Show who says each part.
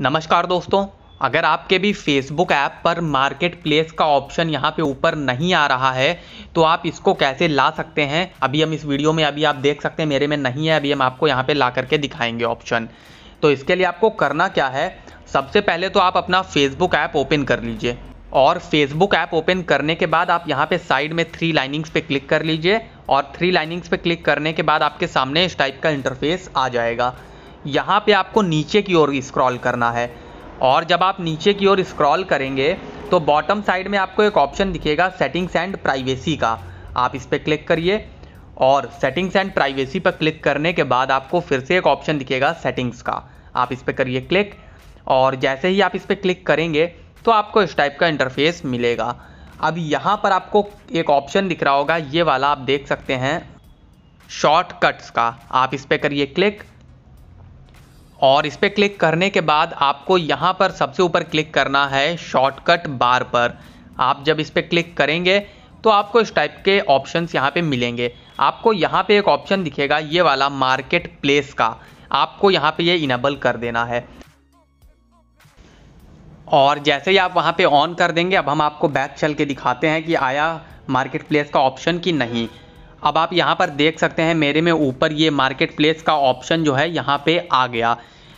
Speaker 1: नमस्कार दोस्तों अगर आपके भी फेसबुक ऐप पर मार्केट प्लेस का ऑप्शन यहाँ पे ऊपर नहीं आ रहा है तो आप इसको कैसे ला सकते हैं अभी हम इस वीडियो में अभी आप देख सकते हैं मेरे में नहीं है अभी हम आपको यहाँ पे ला करके दिखाएंगे ऑप्शन तो इसके लिए आपको करना क्या है सबसे पहले तो आप अपना फेसबुक ऐप ओपन कर लीजिए और फेसबुक ऐप ओपन करने के बाद आप यहाँ पे साइड में थ्री लाइनिंग्स पे क्लिक कर लीजिए और थ्री लाइनिंग्स पे क्लिक करने के बाद आपके सामने इस टाइप का इंटरफेस आ जाएगा यहाँ पे आपको नीचे की ओर स्क्रॉल करना है और जब आप नीचे की ओर स्क्रॉल करेंगे तो बॉटम साइड में आपको एक ऑप्शन दिखेगा सेटिंग्स एंड प्राइवेसी का आप इस पर क्लिक करिए और सेटिंग्स एंड प्राइवेसी पर क्लिक करने के बाद आपको फिर से एक ऑप्शन दिखेगा सेटिंग्स का आप इस पर करिए क्लिक और जैसे ही आप इस पर क्लिक करेंगे तो आपको इस टाइप का इंटरफेस मिलेगा अब यहाँ पर आपको एक ऑप्शन दिख रहा होगा ये वाला आप देख सकते हैं शॉर्टकट्स का आप इस पर करिए क्लिक और इस पर क्लिक करने के बाद आपको यहाँ पर सबसे ऊपर क्लिक करना है शॉर्टकट बार पर आप जब इस पर क्लिक करेंगे तो आपको इस टाइप के ऑप्शंस यहाँ पे मिलेंगे आपको यहाँ पे एक ऑप्शन दिखेगा ये वाला मार्केट प्लेस का आपको यहाँ पे ये इनेबल कर देना है और जैसे ही आप वहाँ पे ऑन कर देंगे अब हम आपको बैक चल के दिखाते हैं कि आया मार्केट प्लेस का ऑप्शन कि नहीं अब आप यहाँ पर देख सकते हैं मेरे में ऊपर ये मार्केट प्लेस का ऑप्शन जो है यहाँ पर आ गया